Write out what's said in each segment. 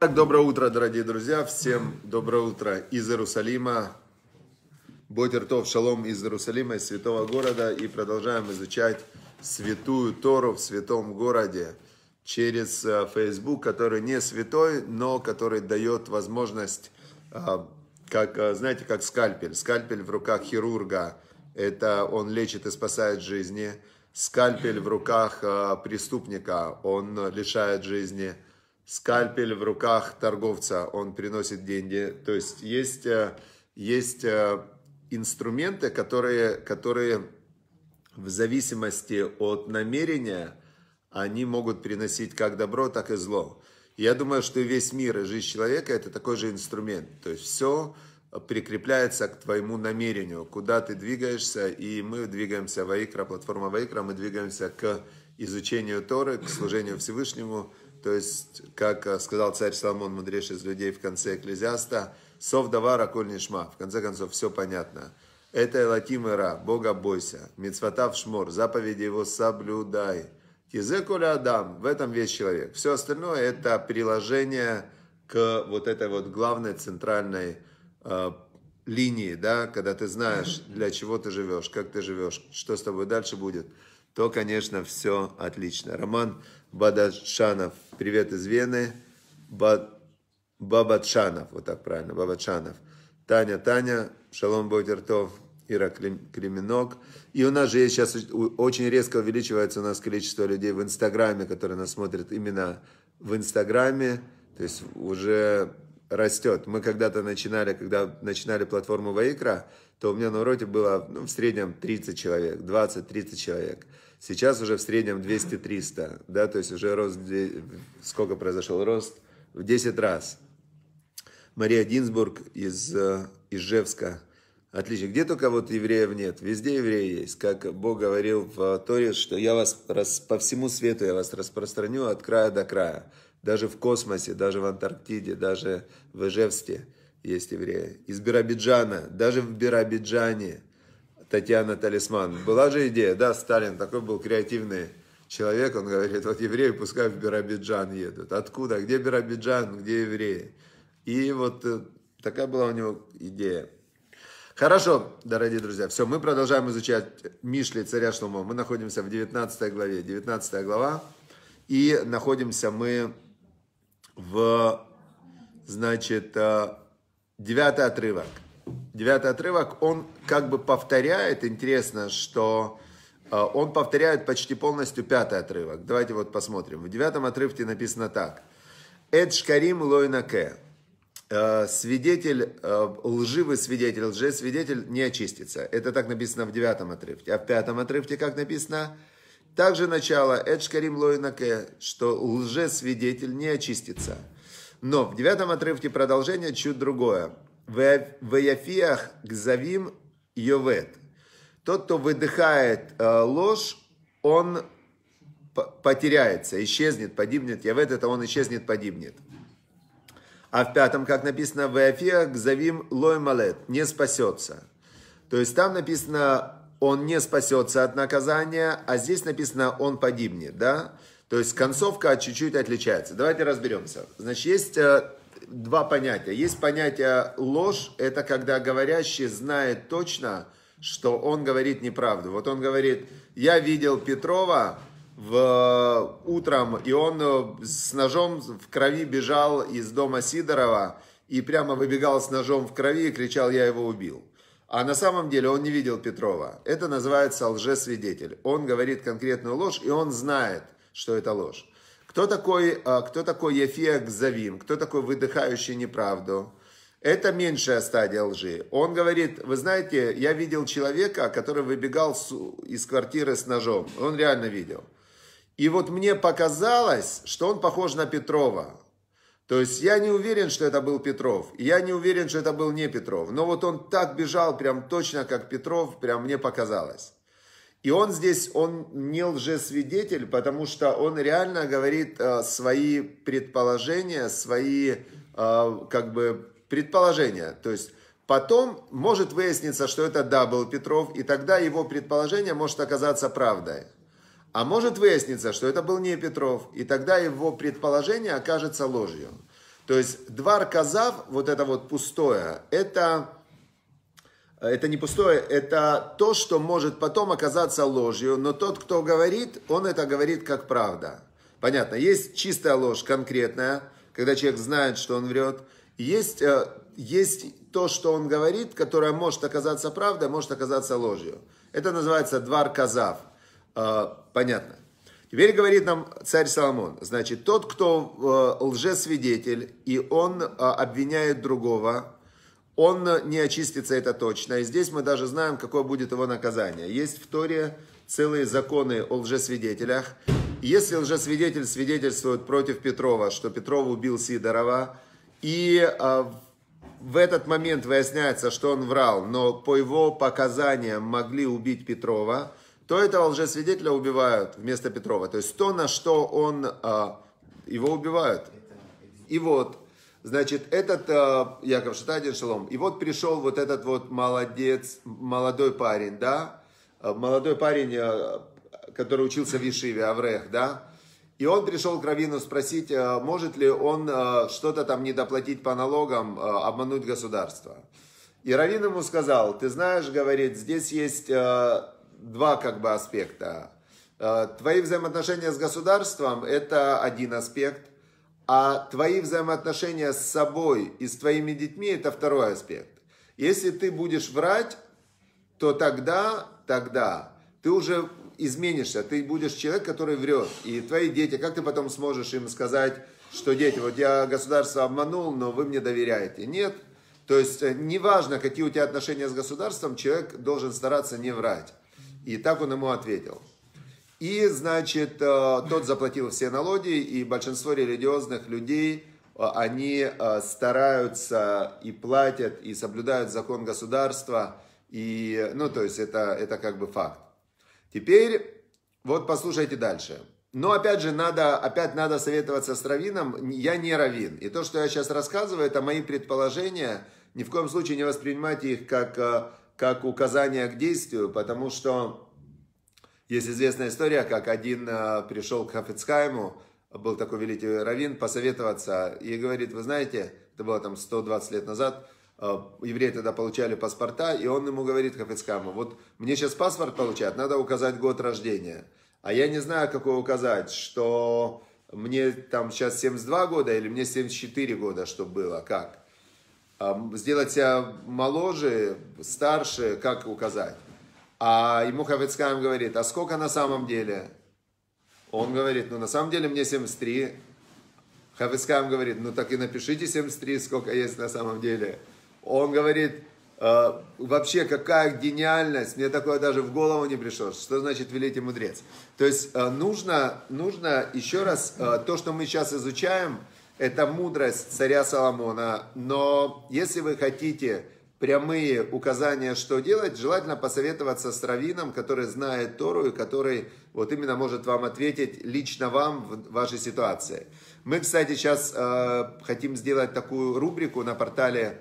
Так, доброе утро, дорогие друзья. Всем доброе утро из Иерусалима. Бодертов, шалом из Иерусалима, из святого города. И продолжаем изучать святую Тору в святом городе через э, Facebook, который не святой, но который дает возможность, э, как, э, знаете, как скальпель. Скальпель в руках хирурга. Это он лечит и спасает жизни. Скальпель в руках преступника. Он лишает жизни скальпель в руках торговца, он приносит деньги. То есть есть, э, есть э, инструменты, которые, которые в зависимости от намерения, они могут приносить как добро, так и зло. Я думаю, что весь мир и жизнь человека – это такой же инструмент. То есть все прикрепляется к твоему намерению, куда ты двигаешься, и мы двигаемся в Аикра, платформа Ваикра, мы двигаемся к изучению Торы, к служению Всевышнему – то есть, как э, сказал царь Соломон, мудрейший из людей в конце Экклезиаста, «Сов давара коль нишма». В конце концов, все понятно. Это Элаким Ира, Бога бойся, мецвата в шмор, заповеди его соблюдай. Тизе коля адам, в этом весь человек. Все остальное это приложение к вот этой вот главной центральной э, линии, да, когда ты знаешь, для чего ты живешь, как ты живешь, что с тобой дальше будет, то, конечно, все отлично. Роман, Бадашанов, привет из Вены. Бад... вот так правильно, Бабатшанов. Таня, Таня, Шалом Бодертов, Ира Кременок. И у нас же есть сейчас очень резко увеличивается у нас количество людей в Инстаграме, которые нас смотрят именно в Инстаграме. То есть уже растет. Мы когда-то начинали, когда начинали платформу Ваикра, то у меня на уроке было ну, в среднем 30 человек, 20-30 человек. Сейчас уже в среднем 200-300, да, то есть уже рост, сколько произошел рост? В 10 раз. Мария Динсбург из э, Ижевска. Отлично. Где только вот евреев нет, везде евреи есть. Как Бог говорил в Торе, что я вас рас, по всему свету я вас распространю от края до края. Даже в космосе, даже в Антарктиде, даже в Ижевске есть евреи. Из Биробиджана, даже в Биробиджане – Татьяна Талисман. Была же идея, да, Сталин такой был креативный человек, он говорит, вот евреи пускай в Биробиджан едут. Откуда? Где Биробиджан? Где евреи? И вот э, такая была у него идея. Хорошо, дорогие друзья, все, мы продолжаем изучать Мишли царя Шлумо. Мы находимся в 19 главе, 19 глава, и находимся мы в, значит, 9 э, отрывок. Девятый отрывок, он как бы повторяет, интересно, что э, он повторяет почти полностью пятый отрывок. Давайте вот посмотрим. В девятом отрывке написано так. Эд шкарим лойнаке. Э, свидетель, э, лживый свидетель, лжесвидетель не очистится. Это так написано в девятом отрывке. А в пятом отрывке как написано? Также начало Эд шкарим лойнаке, что лжесвидетель не очистится. Но в девятом отрывке продолжение чуть другое. Ваяфиах гзавим йовет. Тот, кто выдыхает э, ложь, он потеряется, исчезнет, погибнет. Явет это он исчезнет, погибнет. А в пятом, как написано, Ваяфиах гзавим Лоймалет, не спасется. То есть там написано, он не спасется от наказания, а здесь написано, он погибнет, да? То есть концовка чуть-чуть отличается. Давайте разберемся. Значит, есть э, два понятия. Есть понятие ложь, это когда говорящий знает точно, что он говорит неправду. Вот он говорит, я видел Петрова в, э, утром, и он э, с ножом в крови бежал из дома Сидорова, и прямо выбегал с ножом в крови и кричал, я его убил. А на самом деле он не видел Петрова. Это называется лжесвидетель. Он говорит конкретную ложь, и он знает, что это ложь. Кто такой, а, кто такой Ефиак Завим? Кто такой выдыхающий неправду? Это меньшая стадия лжи. Он говорит, вы знаете, я видел человека, который выбегал из квартиры с ножом. Он реально видел. И вот мне показалось, что он похож на Петрова. То есть я не уверен, что это был Петров. я не уверен, что это был не Петров. Но вот он так бежал, прям точно как Петров, прям мне показалось. И он здесь, он не лжесвидетель, потому что он реально говорит э, свои предположения, свои э, как бы предположения. То есть потом может выясниться, что это да, был Петров, и тогда его предположение может оказаться правдой. А может выясниться, что это был не Петров, и тогда его предположение окажется ложью. То есть двор казав, вот это вот пустое, это Э, это не пустое, это то, что может потом оказаться ложью, но тот, кто говорит, он это говорит как правда. Понятно, есть чистая ложь конкретная, когда человек знает, что он врет, есть, э, есть то, что он говорит, которое может оказаться правдой, а может оказаться ложью. Это называется двор казав. Э, понятно. Теперь говорит нам царь Соломон, значит, тот, кто лжесвидетель, и он обвиняет другого, он не очистится, это точно. И здесь мы даже знаем, какое будет его наказание. Есть в Торе целые законы о лжесвидетелях. Если лжесвидетель свидетельствует против Петрова, что Петров убил Сидорова, и а, в этот момент выясняется, что он врал, но по его показаниям могли убить Петрова, то этого лжесвидетеля убивают вместо Петрова. То есть то, на что он... А, его убивают. И вот, Значит, этот э, Яков Шатадин Шалом. И вот пришел вот этот вот молодец, молодой парень, да? Э, молодой парень, э, который учился в Ишиве, Аврех, да? И он пришел к Равину спросить, э, может ли он что-то там не доплатить по налогам, обмануть государство. И Равин ему сказал, ты знаешь, говорит, здесь есть два как бы аспекта. Твои взаимоотношения с государством – это один аспект – а твои взаимоотношения с собой и с твоими детьми – это второй аспект. Если ты будешь врать, то тогда, тогда ты уже изменишься, ты будешь человек, который врет. И твои дети, как ты потом сможешь им сказать, что дети, вот я государство обманул, но вы мне доверяете? Нет. То есть, э, неважно, какие у тебя отношения с государством, человек должен стараться не врать. И так он ему ответил. И, значит, э, тот заплатил все налоги, и большинство религиозных людей, э, они э, стараются и платят, и соблюдают закон государства, и, ну, то есть это, это как бы факт. Теперь, вот послушайте дальше. Но опять же, надо, опять надо советоваться с Равином. Я не Равин. И то, что я сейчас рассказываю, это мои предположения. Ни в коем случае не воспринимайте их как, как указания к действию, потому что есть известная история, как один э, пришел к Хафицкайму, был такой великий раввин, посоветоваться, и говорит, вы знаете, это было там 120 лет назад, э, евреи тогда получали паспорта, и он ему говорит, Хафицкаму, вот мне сейчас паспорт получать, надо указать год рождения. А я не знаю, какой указать, что мне там сейчас 72 года или мне 74 года, что было, как? Сделать себя моложе, старше, как указать? А ему Хафицкаем говорит, а сколько на самом деле? Он говорит, ну на самом деле мне 73. Хафицкаем говорит, ну так и напишите 73, сколько есть на самом деле. Он говорит, «Э, вообще какая гениальность, мне такое даже в голову не пришло, что значит великий мудрец. То есть э, нужно, нужно еще раз, э, то, что мы сейчас изучаем, это мудрость царя Соломона, но если вы хотите прямые указания, что делать, желательно посоветоваться с раввином, который знает Тору и который вот именно может вам ответить лично вам в вашей ситуации. Мы, кстати, сейчас э, хотим сделать такую рубрику на портале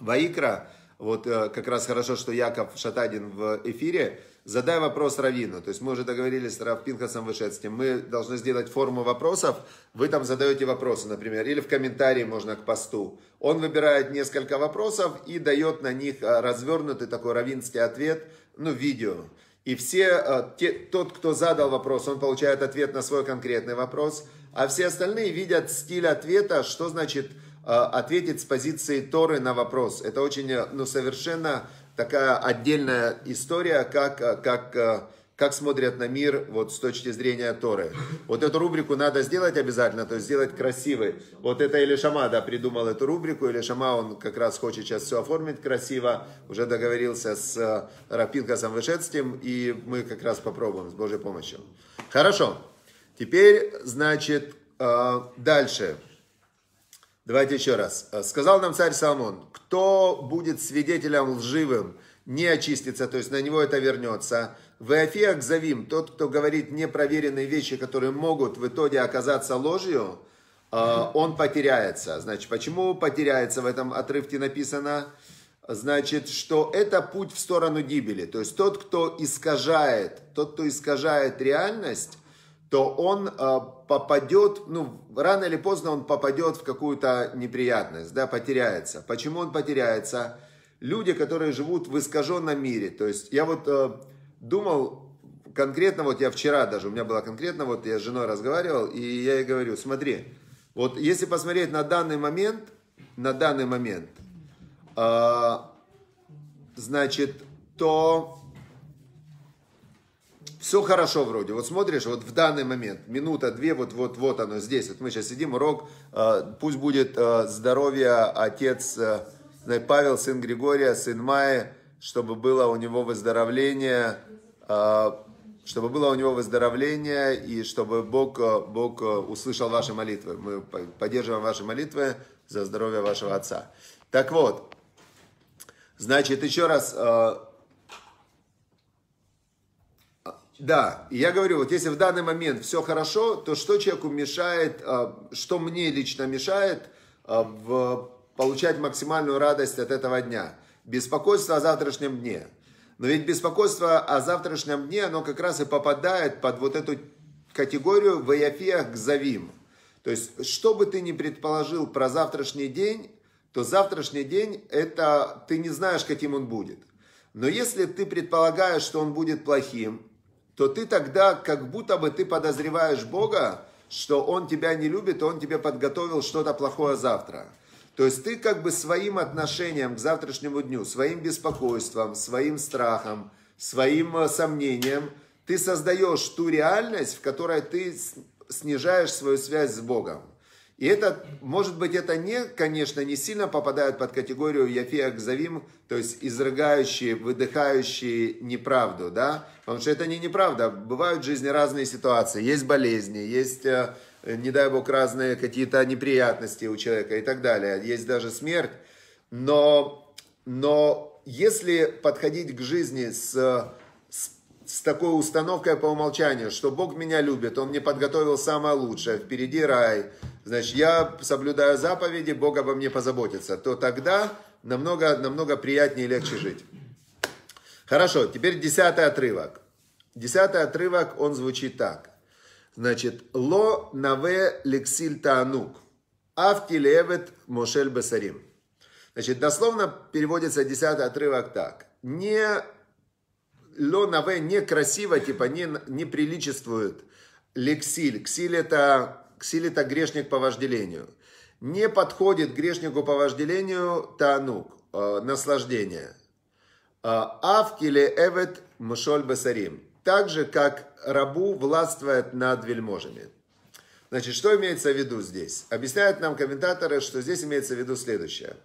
Ваикра. Вот э, как раз хорошо, что Яков Шатадин в эфире Задай вопрос Равину. То есть мы уже договорились с Равпинхасом Вышецким. Мы должны сделать форму вопросов. Вы там задаете вопросы, например, или в комментарии можно к посту. Он выбирает несколько вопросов и дает на них э, развернутый такой равинский ответ, ну, видео. И все, э, те, тот, кто задал вопрос, он получает ответ на свой конкретный вопрос, а все остальные видят стиль ответа, что значит э, ответить с позиции Торы на вопрос. Это очень, ну, совершенно такая отдельная история, как, э, как, э, как смотрят на мир вот с точки зрения Торы. Вот эту рубрику надо сделать обязательно, то есть сделать красивой. Вот это Или Шама, да, придумал эту рубрику. Или Шама, он как раз хочет сейчас все оформить красиво. Уже договорился с э, Рапинкасом Вышецким, и мы как раз попробуем с Божьей помощью. Хорошо. Теперь, значит, дальше. Дальше. Давайте еще раз. Э, сказал нам царь Соломон, кто будет свидетелем лживым, не очистится, то есть на него это вернется. В Веофиах завим, тот, кто говорит непроверенные вещи, которые могут в итоге оказаться ложью, э, он потеряется. Значит, почему потеряется в этом отрывке написано? Значит, что это путь в сторону гибели. То есть тот, кто искажает, тот, кто искажает реальность, то он а, попадет, ну, рано или поздно он попадет в какую-то неприятность, да, потеряется. Почему он потеряется? Люди, которые живут в искаженном мире. То есть я вот э, думал конкретно, вот я вчера даже, у меня было конкретно, вот я с женой разговаривал, и я ей говорю, смотри, вот если посмотреть на данный момент, на данный момент, э, значит, то все хорошо вроде. Вот смотришь, вот в данный момент, минута-две, вот-вот-вот оно здесь. Вот мы сейчас сидим, урок, э, пусть будет э, здоровье отец э, Павел, сын Григория, сын Майи, чтобы было у него выздоровление, чтобы было у него выздоровление и чтобы Бог, Бог услышал ваши молитвы. Мы поддерживаем ваши молитвы за здоровье вашего отца. Так вот, значит, еще раз да, я говорю, вот если в данный момент все хорошо, то что человеку мешает, а, что мне лично мешает а, в получать максимальную радость от этого дня? Беспокойство о завтрашнем дне. Но ведь беспокойство о завтрашнем дне, оно как раз и попадает под вот эту категорию «Ваяфиях гзавим». То есть, что бы ты ни предположил про завтрашний день, то завтрашний день – это ты не знаешь, каким он будет. Но если ты предполагаешь, что он будет плохим, то ты тогда как будто бы ты подозреваешь Бога, что Он тебя не любит, Он тебе подготовил что-то плохое завтра. То есть ты как бы своим отношением к завтрашнему дню, своим беспокойством, своим страхом, своим э, сомнением, ты создаешь ту реальность, в которой ты снижаешь свою связь с Богом. И это, может быть, это не, конечно, не сильно попадает под категорию Яфея то есть изрыгающие, выдыхающие неправду, да? Потому что это не неправда. Бывают в жизни разные ситуации. Есть болезни, есть, э, не дай бог, разные какие-то неприятности у человека и так далее. Есть даже смерть. Но, но если подходить к жизни с с такой установкой по умолчанию, что Бог меня любит, Он мне подготовил самое лучшее, впереди рай, значит, я соблюдаю заповеди, Бог обо мне позаботится, то тогда намного, намного приятнее и легче жить. Хорошо, теперь десятый отрывок. Десятый отрывок, он звучит так. Значит, ло наве лексиль таанук, автилевет мошель басарим. Значит, дословно переводится десятый отрывок так. Не ло наве некрасиво, типа не, не приличествует лексиль. Ксиль это Ксилита грешник по вожделению. Не подходит грешнику по вожделению танук, э, наслаждение. Э, Авкиле эвет мшоль басарим. Так же, как рабу властвует над вельможами. Значит, что имеется в виду здесь? Объясняют нам комментаторы, что здесь имеется в виду следующее.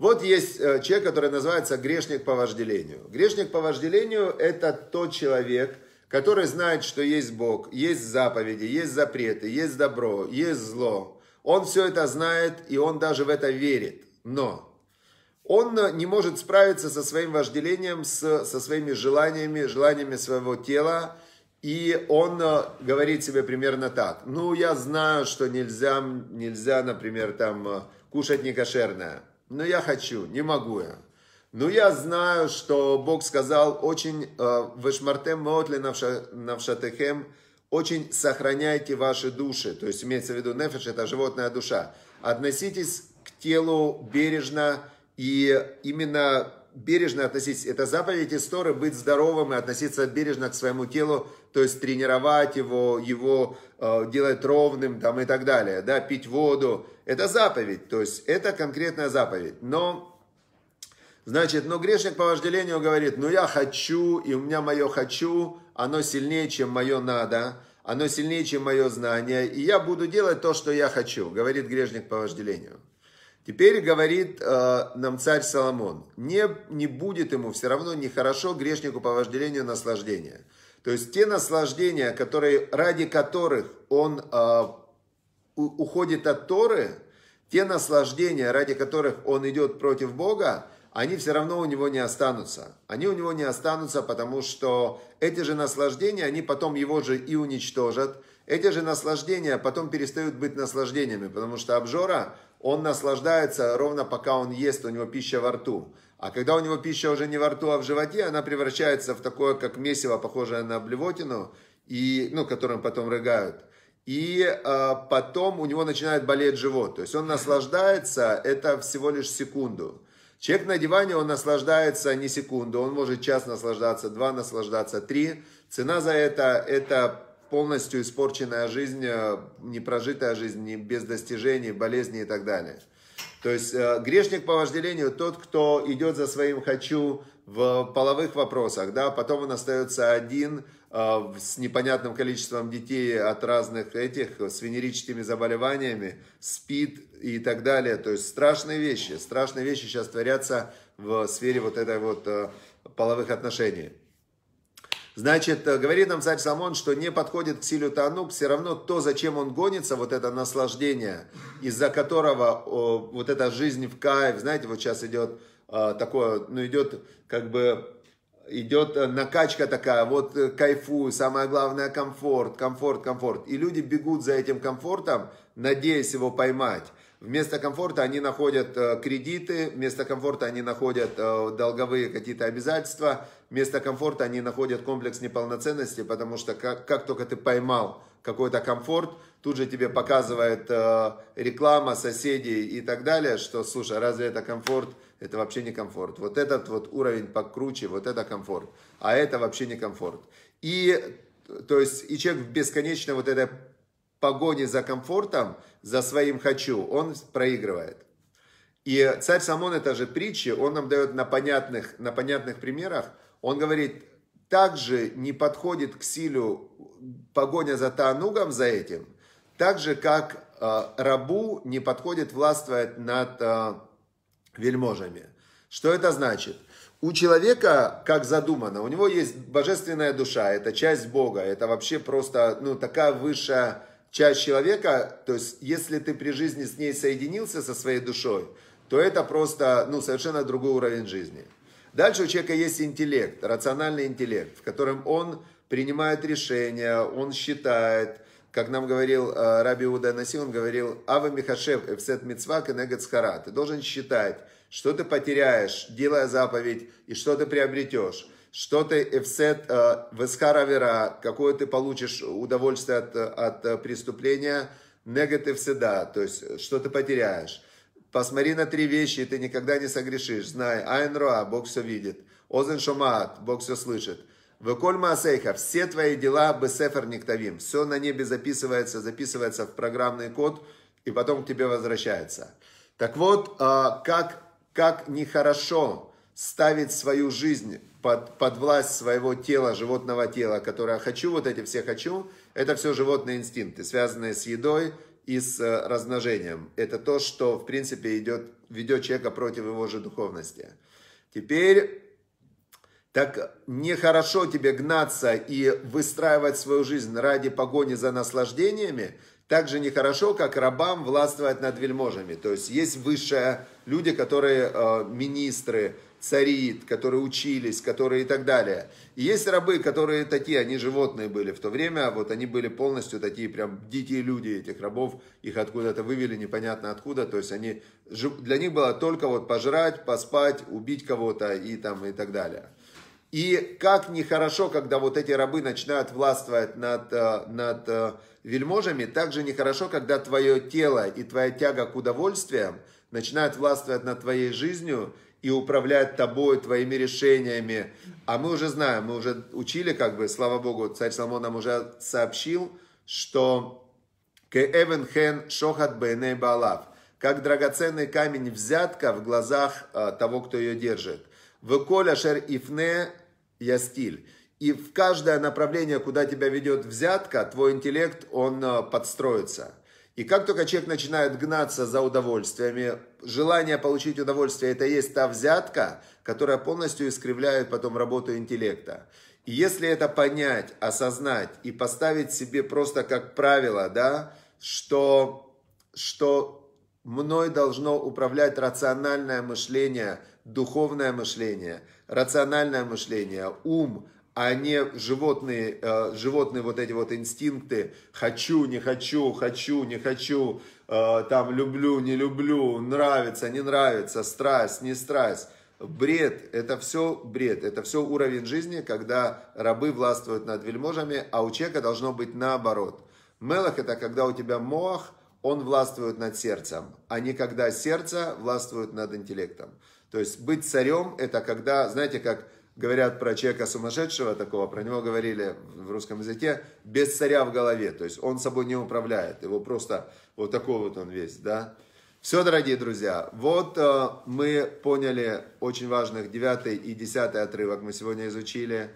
Вот есть э, человек, который называется грешник по вожделению. Грешник по вожделению – это тот человек, который знает, что есть Бог, есть заповеди, есть запреты, есть добро, есть зло. Он все это знает, и он даже в это верит. Но он не может справиться со своим вожделением, со своими желаниями, желаниями своего тела, и он э, говорит себе примерно так. Ну, я знаю, что нельзя, нельзя например, там э, кушать некошерное, но я хочу, не могу я. Но ну, я знаю, что Бог сказал очень э, «Вешмартем мотле навшатехем» очень сохраняйте ваши души, то есть имеется в виду нефиш, это животная душа. Относитесь к телу бережно и именно бережно относитесь. Это заповедь истории быть здоровым и относиться бережно к своему телу, то есть тренировать его, его э, делать ровным там, и так далее, да, пить воду. Это заповедь, то есть это конкретная заповедь. Но Значит, ну грешник по вожделению говорит, ну я хочу, и у меня мое хочу, оно сильнее, чем мое надо, оно сильнее, чем мое знание, и я буду делать то, что я хочу, говорит грешник по вожделению. Теперь говорит э, нам царь Соломон, не, не будет ему все равно нехорошо грешнику по вожделению наслаждения. То есть те наслаждения, которые, ради которых он э, уходит от Торы, те наслаждения, ради которых он идет против Бога, они все равно у него не останутся. Они у него не останутся, потому что эти же наслаждения, они потом его же и уничтожат. Эти же наслаждения потом перестают быть наслаждениями, потому что обжора, он наслаждается ровно пока он ест, у него пища во рту. А когда у него пища уже не во рту, а в животе, она превращается в такое, как месиво, похожее на блевотину, и, ну, которым потом рыгают. И э, потом у него начинает болеть живот. То есть он наслаждается, это всего лишь секунду. Человек на диване, он наслаждается не секунду, он может час наслаждаться, два наслаждаться, три. Цена за это – это полностью испорченная жизнь, э, непрожитая жизнь, без достижений, болезни и так далее. То есть э, грешник по вожделению тот, кто идет за своим «хочу» в половых вопросах, да, потом он остается один, Э, с непонятным количеством детей от разных этих, э, с венерическими заболеваниями, СПИД и так далее. То есть страшные вещи, страшные вещи сейчас творятся в сфере вот этой вот э, половых отношений. Значит, говорит нам царь Самон, что не подходит к силю Танук, все равно то, зачем он гонится, вот это наслаждение, из-за которого о, вот эта жизнь в кайф, знаете, вот сейчас идет такое, ну идет как бы идет э, накачка такая, вот э, кайфу, самое главное комфорт, комфорт, комфорт. И люди бегут за этим комфортом, надеясь его поймать. Вместо комфорта они находят э, кредиты, вместо комфорта они находят долговые какие-то обязательства, вместо комфорта они находят комплекс неполноценности, потому что как, как только ты поймал какой-то комфорт, тут же тебе показывает реклама, соседи и так далее, что, слушай, разве это комфорт – это вообще не комфорт. Вот этот вот уровень покруче, вот это комфорт. А это вообще не комфорт. И, то есть, и человек в бесконечной вот этой погоне за комфортом, за своим «хочу», он проигрывает. И царь Самон, это же притчи, он нам дает на понятных, на понятных примерах, он говорит, также не подходит к силю погоня за Таанугом, за этим, так же, как э, рабу не подходит властвовать над э, вельможами. Что это значит? У человека, как задумано, у него есть божественная душа, это часть Бога, это вообще просто, ну, такая высшая часть человека, то есть, если ты при жизни с ней соединился, со своей душой, то это просто, ну, совершенно другой уровень жизни. Дальше у человека есть интеллект, рациональный интеллект, в котором он принимает решения, он считает, как нам говорил э, Раби Уда Наси, он говорил, «Ава Михашев, Эфсет Мицва, Кенегат Схара». Ты должен считать, что ты потеряешь, делая заповедь, и что ты приобретешь. Что ты Эфсет э, Весхара Вера, какое ты получишь удовольствие от, от э, преступления, Негат Эфседа, то есть что ты потеряешь. Посмотри на три вещи, и ты никогда не согрешишь. Знай, Айн Роа, Бог все видит. Озен Шомаат, Бог все слышит. Веколь Маасейха, все твои дела бы сефер Никтавим, все на небе записывается, записывается в программный код и потом к тебе возвращается. Так вот, а, как, как нехорошо ставить свою жизнь под, под власть своего тела, животного тела, которое «хочу», вот эти все «хочу», это все животные инстинкты, связанные с едой и с э, размножением. Это то, что, в принципе, идет, ведет человека против его же духовности. Теперь так нехорошо тебе гнаться и выстраивать свою жизнь ради погони за наслаждениями, так же нехорошо, как рабам властвовать над вельможами. То есть есть высшие люди, которые э, министры, цари, которые учились, которые и так далее. И есть рабы, которые такие, они животные были в то время, а вот они были полностью такие прям дикие люди этих рабов, их откуда-то вывели, непонятно откуда, то есть они, для них было только вот пожрать, поспать, убить кого-то и там и так далее. И как нехорошо, когда вот эти рабы начинают властвовать над, э, над э, вельможами, так же нехорошо, когда твое тело и твоя тяга к удовольствиям начинают властвовать над твоей жизнью и управлять тобой, твоими решениями. А мы уже знаем, мы уже учили, как бы, слава Богу, царь Соломон нам уже сообщил, что «Кеэвен хен шохат бэйней балав» как драгоценный камень взятка в глазах э, того, кто ее держит. «Выколя шер ифне я стиль. И в каждое направление, куда тебя ведет взятка, твой интеллект, он э, подстроится. И как только человек начинает гнаться за удовольствиями, желание получить удовольствие – это и есть та взятка, которая полностью искривляет потом работу интеллекта. И если это понять, осознать и поставить себе просто как правило, да, что, что мной должно управлять рациональное мышление, духовное мышление – рациональное мышление, ум, а не животные, э, животные вот эти вот инстинкты «хочу, не хочу, хочу, не хочу», э, там «люблю, не люблю», «нравится, не нравится», «страсть, не страсть». Бред, это все бред, это все уровень жизни, когда рабы властвуют над вельможами, а у человека должно быть наоборот. Мелах это когда у тебя моах, он властвует над сердцем, а не когда сердце властвует над интеллектом. То есть быть царем, это когда, знаете, как говорят про человека сумасшедшего такого, про него говорили в русском языке, без царя в голове, то есть он собой не управляет, его просто вот такой вот он весь, да. Все, дорогие друзья, вот э, мы поняли очень важных 9 и 10 отрывок мы сегодня изучили.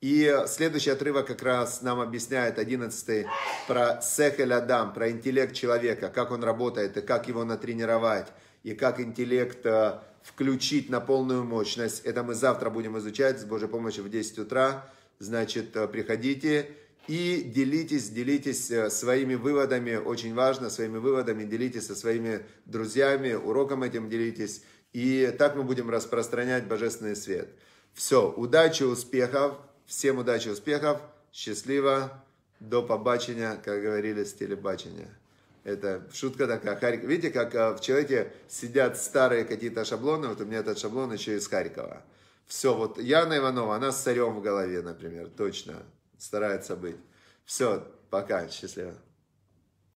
И следующий отрывок как раз нам объясняет 11 про Сехель Адам, про интеллект человека, как он работает и как его натренировать, и как интеллект э, включить на полную мощность. Это мы завтра будем изучать с Божьей помощью в 10 утра. Значит, э, приходите и делитесь, делитесь э, своими выводами, очень важно, своими выводами, делитесь со своими друзьями, уроком этим делитесь. И так мы будем распространять божественный свет. Все, удачи, успехов, всем удачи, успехов, счастливо, до побачення, как говорили с телебачення. Это шутка такая. Харьков. Видите, как э, в человеке сидят старые какие-то шаблоны. Вот у меня этот шаблон еще из Харькова. Все, вот Яна Иванова, она с царем в голове, например, точно. Старается быть. Все, пока, счастливо.